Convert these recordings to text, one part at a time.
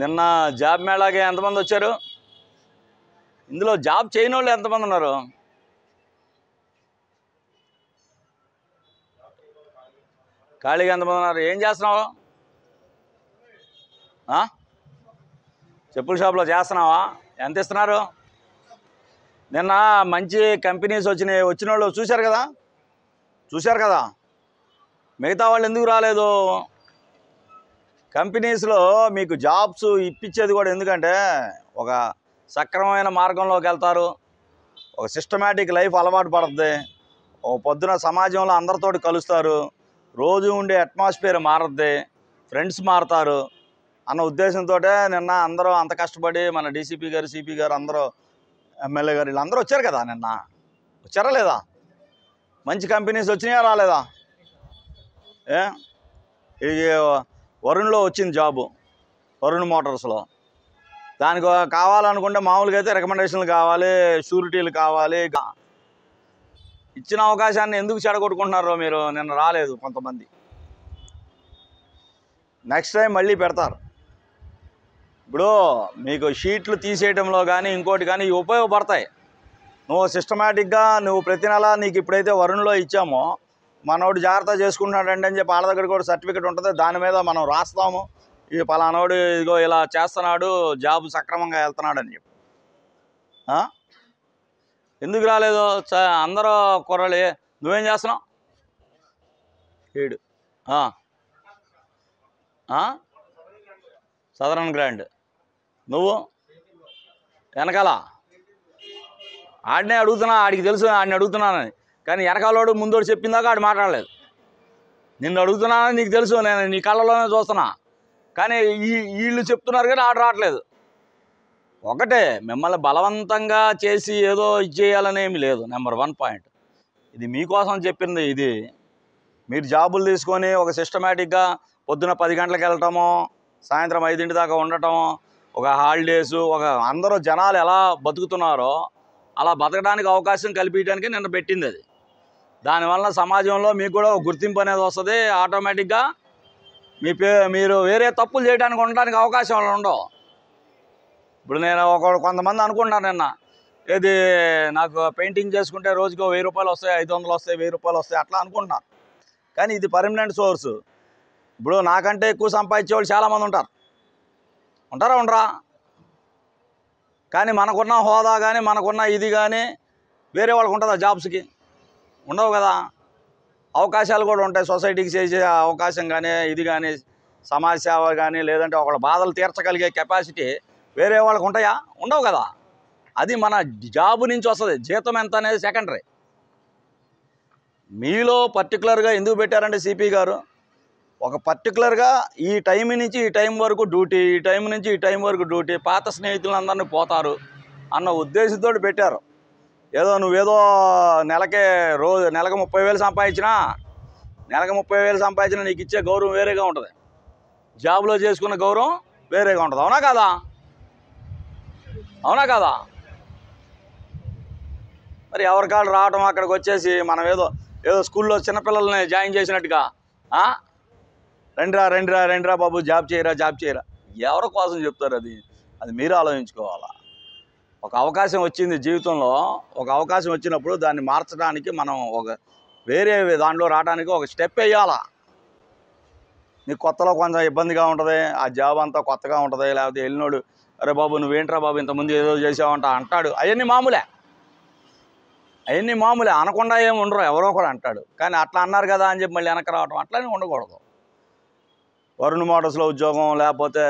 నిన్న జాబ్ మేళాకి ఎంతమంది వచ్చారు ఇందులో జాబ్ చేయని వాళ్ళు ఎంతమంది ఉన్నారు ఖాళీగా ఎంతమంది ఉన్నారు ఏం చేస్తున్నావు చెప్పుల షాప్లో చేస్తున్నావా ఎంత ఇస్తున్నారు నిన్న మంచి కంపెనీస్ వచ్చిన వచ్చిన వాళ్ళు చూశారు కదా చూశారు కదా మిగతా వాళ్ళు ఎందుకు రాలేదు కంపెనీస్లో మీకు జాబ్స్ ఇప్పించేది కూడా ఎందుకంటే ఒక సక్రమమైన మార్గంలోకి వెళ్తారు ఒక సిస్టమేటిక్ లైఫ్ అలవాటు పడుతుంది ఓ పొద్దున సమాజంలో అందరితో కలుస్తారు రోజు ఉండే అట్మాస్ఫియర్ మారుద్ది ఫ్రెండ్స్ మారుతారు అన్న ఉద్దేశంతో నిన్న అందరూ అంత కష్టపడి మన డీసీపీ గారు సిపి గారు అందరూ ఎమ్మెల్యే గారు వీళ్ళందరూ వచ్చారు కదా నిన్న వచ్చారా లేదా మంచి కంపెనీస్ వచ్చినాయా రాలేదా ఏ వరుణ్లో వచ్చింది జాబు వరుణ్ మోటార్స్లో దానికి కావాలనుకుంటే మామూలుగా అయితే రికమెండేషన్లు కావాలి షూరిటీలు కావాలి ఇచ్చిన అవకాశాన్ని ఎందుకు చెడగొట్టుకుంటున్నారో మీరు నిన్న రాలేదు కొంతమంది నెక్స్ట్ టైం మళ్ళీ పెడతారు ఇప్పుడు మీకు షీట్లు తీసేయడంలో కానీ ఇంకోటి కానీ ఉపయోగపడతాయి నువ్వు సిస్టమేటిక్గా నువ్వు ప్రతి నెల నీకు ఇప్పుడైతే వరుణ్లో ఇచ్చామో మనోడు జాగ్రత్త చేసుకుంటున్నాడండి అని చెప్పి వాళ్ళ దగ్గర కూడా సర్టిఫికెట్ ఉంటుంది దాని మీద మనం రాస్తాము ఈ పలానాడు ఇదిగో ఇలా చేస్తున్నాడు జాబ్ సక్రమంగా వెళ్తున్నాడు అని చెప్పి ఎందుకు రాలేదు అందరూ కుర్రలే నువ్వేం చేస్తున్నావు ఏడు సదరన్ గ్రాండ్ నువ్వు వెనకాల ఆడినే అడుగుతున్నా ఆడికి తెలుసు ఆడిని అడుగుతున్నానని కానీ వెనకాలోడు ముందోడు చెప్పిందాక ఆడు మాట్లాడలేదు నిన్ను అడుగుతున్నానని నీకు తెలుసు నేను నీ కళ్ళలోనే చూస్తున్నా కానీ ఈ వీళ్ళు చెప్తున్నారు కానీ ఆడు రావట్లేదు ఒకటే మిమ్మల్ని బలవంతంగా చేసి ఏదో చేయాలనేమి లేదు నెంబర్ వన్ పాయింట్ ఇది మీకోసం చెప్పింది ఇది మీరు జాబులు తీసుకొని ఒక సిస్టమేటిక్గా పొద్దున పది గంటలకు వెళ్ళటము సాయంత్రం ఐదింటి దాకా ఉండటము ఒక హాలిడేస్ ఒక అందరూ జనాలు ఎలా బతుకుతున్నారో అలా బతకడానికి అవకాశం కల్పించడానికి నిన్న పెట్టింది అది దానివల్ల సమాజంలో మీకు కూడా గుర్తింపు అనేది వస్తుంది ఆటోమేటిక్గా మీ పే మీరు వేరే తప్పులు చేయడానికి ఉండడానికి అవకాశం ఉండవు ఇప్పుడు నేను ఒక కొంతమంది అనుకుంటున్నాను నిన్న ఇది నాకు పెయింటింగ్ చేసుకుంటే రోజుకి వెయ్యి రూపాయలు వస్తాయి ఐదు వందలు వస్తాయి వెయ్యి రూపాయలు వస్తాయి అట్లా అనుకుంటున్నాను కానీ ఇది పర్మనెంట్ సోర్స్ ఇప్పుడు నాకంటే ఎక్కువ సంపాదించే వాళ్ళు చాలామంది ఉంటారు ఉంటారా ఉండరా కానీ మనకున్న హోదా కానీ మనకున్న ఇది కానీ వేరే వాళ్ళకు ఉంటుందా జాబ్స్కి ఉండవు కదా అవకాశాలు కూడా ఉంటాయి సొసైటీకి చేసే అవకాశం కానీ ఇది కానీ సమాజ సేవ కానీ లేదంటే ఒకళ్ళ బాధలు తీర్చగలిగే కెపాసిటీ వేరే వాళ్ళకు ఉంటాయా ఉండవు కదా అది మన జాబు నుంచి వస్తుంది జీతం ఎంత అనేది సెకండరీ మీలో పర్టికులర్గా ఎందుకు పెట్టారంటే సిపి గారు ఒక పర్టికులర్గా ఈ టైం నుంచి ఈ టైం వరకు డ్యూటీ ఈ టైం నుంచి ఈ టైం వరకు డ్యూటీ పాత స్నేహితులందరినీ పోతారు అన్న ఉద్దేశంతో పెట్టారు ఏదో నువ్వేదో నెలకే రోజు నెలకు ముప్పై వేలు సంపాదించినా నెలకు ముప్పై వేలు సంపాదించినా నీకు ఇచ్చే గౌరవం వేరేగా ఉంటుంది జాబ్లో చేసుకున్న గౌరవం వేరేగా ఉంటుంది అవునా కాదా అవునా కాదా మరి ఎవరికాళ్ళు రావడం అక్కడికి వచ్చేసి మనం ఏదో ఏదో స్కూల్లో చిన్నపిల్లల్ని జాయిన్ చేసినట్టుగా రెండురా రెండురా రెండురా బాబు జాబ్ చేయరా జాబ్ చేయరా ఎవరి కోసం చెప్తారు అది అది మీరు ఆలోచించుకోవాలా ఒక అవకాశం వచ్చింది జీవితంలో ఒక అవకాశం వచ్చినప్పుడు దాన్ని మార్చడానికి మనం ఒక వేరే దాంట్లో రావడానికి ఒక స్టెప్ వేయాలా నీకు కొత్తలో కొంచెం ఇబ్బందిగా ఉంటుంది ఆ జాబ్ అంతా కొత్తగా ఉంటుంది లేకపోతే వెళ్ళినోడు అరే బాబు నువ్వేంట్రా బాబు ఇంతకుముందు ఏదో చేసావంట అంటాడు అవన్నీ మామూలే అవన్నీ మామూలే అనకుండా ఏమి ఉండరు ఎవరో కూడా అంటాడు కానీ అట్లా అన్నారు కదా అని చెప్పి మళ్ళీ వెనక రావటం అట్లానే ఉండకూడదు వరుణ్ మోటార్స్లో ఉద్యోగం లేకపోతే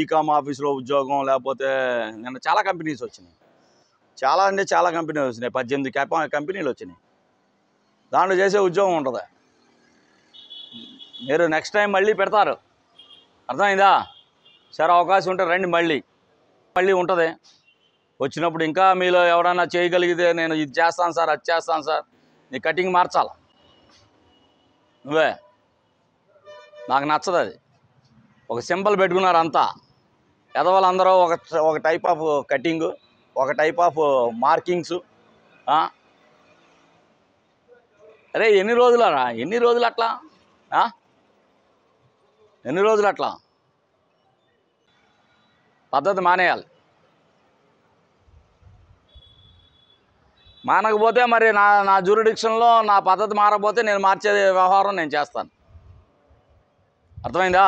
ఈకామ్ ఆఫీస్లో ఉద్యోగం లేకపోతే నిన్న చాలా కంపెనీస్ వచ్చినాయి చాలా అంటే చాలా కంపెనీలు వచ్చినాయి పద్దెనిమిది క్యాప కంపెనీలు వచ్చినాయి దాంట్లో చేసే ఉద్యోగం ఉంటుంది మీరు నెక్స్ట్ టైం మళ్ళీ పెడతారు అర్థమైందా సరే అవకాశం ఉంటే రండి మళ్ళీ మళ్ళీ ఉంటుంది వచ్చినప్పుడు ఇంకా మీలో ఎవరైనా చేయగలిగితే నేను ఇది చేస్తాను సార్ అది చేస్తాను సార్ నీ కటింగ్ మార్చాలి నువ్వే నాకు నచ్చదు అది ఒక సింబల్ పెట్టుకున్నారు అంతా పెదవాళ్ళందరూ ఒక ఒక టైప్ ఆఫ్ కటింగు ఒక టైప్ ఆఫ్ మార్కింగ్స్ అరే ఎన్ని రోజులరా ఎన్ని రోజులు అట్లా ఎన్ని రోజులు అట్లా పద్ధతి మానేయాలి మానకపోతే మరి నా నా జూరిడిక్షన్లో నా పద్ధతి మారకపోతే నేను మార్చే వ్యవహారం నేను చేస్తాను అర్థమైందా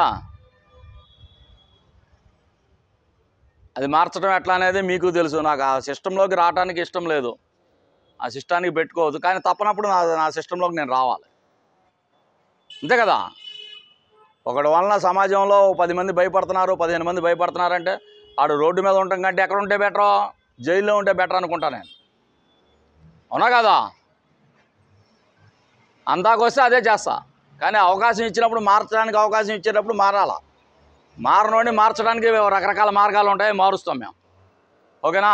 అది మార్చడం ఎట్లా అనేది మీకు తెలుసు నాకు ఆ సిస్టంలోకి రావడానికి ఇష్టం లేదు ఆ సిస్టానికి పెట్టుకోవద్దు కానీ తప్పనప్పుడు నా నా సిస్టంలోకి నేను రావాలి అంతే కదా ఒకటి వలన సమాజంలో పది మంది భయపడుతున్నారు పదిహేను మంది భయపడుతున్నారంటే ఆడు రోడ్డు మీద ఉండటం కంటే ఎక్కడ ఉంటే బెటర్ జైల్లో ఉంటే బెటర్ అనుకుంటా నేను అవునా కదా అందాకొస్తే అదే చేస్తా కానీ అవకాశం ఇచ్చినప్పుడు మార్చడానికి అవకాశం ఇచ్చేటప్పుడు మారాలా మారనోని మార్చడానికి రకరకాల మార్గాలు ఉంటాయి మారుస్తాం మేము ఓకేనా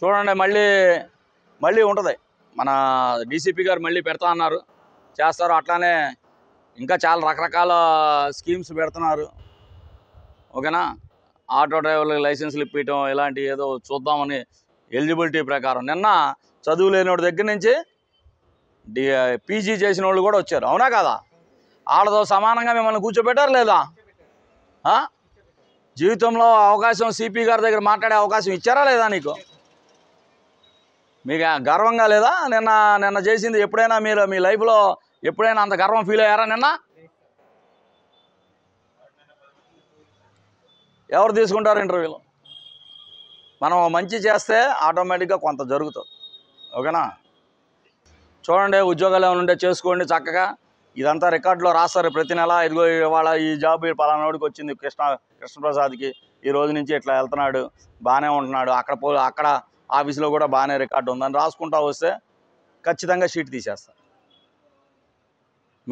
చూడండి మళ్ళీ మళ్ళీ ఉంటుంది మన డీసీపీ గారు మళ్ళీ పెడతా అన్నారు చేస్తారు అట్లానే ఇంకా చాలా రకరకాల స్కీమ్స్ పెడుతున్నారు ఓకేనా ఆటో డ్రైవర్లకు లైసెన్స్లు ఇప్పించడం ఇలాంటి ఏదో చూద్దామని ఎలిజిబిలిటీ ప్రకారం నిన్న చదువు లేనివాడి దగ్గర నుంచి పీజీ చేసిన వాళ్ళు కూడా వచ్చారు అవునా కదా ఆడతో సమానంగా మిమ్మల్ని కూర్చోబెట్టారు లేదా జీవితంలో అవకాశం సిపి గారి దగ్గర మాట్లాడే అవకాశం ఇచ్చారా లేదా నీకు మీకు గర్వంగా లేదా నిన్న నిన్న చేసింది ఎప్పుడైనా మీరు మీ లైఫ్లో ఎప్పుడైనా అంత గర్వం ఫీల్ అయ్యారా నిన్న ఎవరు తీసుకుంటారు ఇంటర్వ్యూలో మనం మంచి చేస్తే ఆటోమేటిక్గా కొంత జరుగుతుంది ఓకేనా చూడండి ఉద్యోగాలు ఏమైనా ఉంటే చేసుకోండి చక్కగా ఇదంతా రికార్డులో రాస్తారు ప్రతి నెల ఇదిగో ఇవాళ ఈ జాబ్ పలానాడికి వచ్చింది కృష్ణ కృష్ణప్రసాద్కి ఈ రోజు నుంచి ఇట్లా వెళ్తున్నాడు బాగానే ఉంటున్నాడు అక్కడ పో అక్కడ ఆఫీసులో కూడా బాగానే రికార్డు ఉందని రాసుకుంటా వస్తే ఖచ్చితంగా షీట్ తీసేస్తారు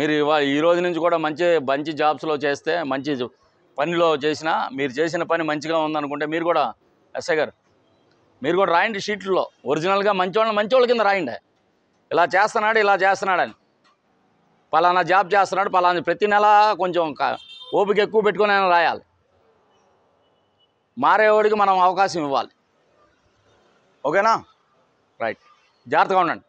మీరు ఈ రోజు నుంచి కూడా మంచి మంచి జాబ్స్లో చేస్తే మంచి పనిలో చేసినా మీరు చేసిన పని మంచిగా ఉందనుకుంటే మీరు కూడా ఎస్ఐ గారు మీరు కూడా రాయండి షీట్లో ఒరిజినల్గా మంచి వాళ్ళ కింద రాయండి ఇలా చేస్తున్నాడు ఇలా చేస్తున్నాడని పలానా జాబ్ చేస్తున్నాడు పలానా ప్రతి నెల కొంచెం ఓపిక ఎక్కువ పెట్టుకుని ఆయన రాయాలి మారేవాడికి మనం అవకాశం ఇవ్వాలి ఓకేనా రైట్ జాగ్రత్తగా ఉండండి